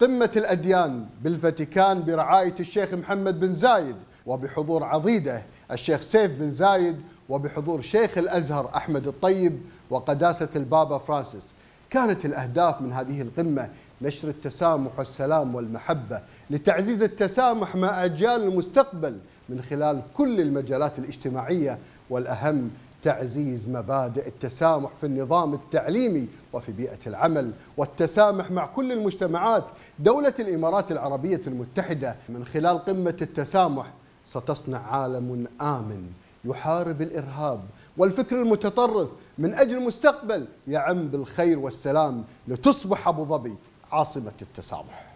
قمة الأديان بالفاتيكان برعاية الشيخ محمد بن زايد وبحضور عضيده الشيخ سيف بن زايد وبحضور شيخ الأزهر أحمد الطيب وقداسة البابا فرانسيس كانت الأهداف من هذه القمة نشر التسامح والسلام والمحبة لتعزيز التسامح مع أجيال المستقبل من خلال كل المجالات الاجتماعية والأهم تعزيز مبادئ التسامح في النظام التعليمي وفي بيئة العمل والتسامح مع كل المجتمعات دولة الإمارات العربية المتحدة من خلال قمة التسامح ستصنع عالم آمن يحارب الإرهاب والفكر المتطرف من أجل مستقبل يعم بالخير والسلام لتصبح أبو ظبي عاصمة التسامح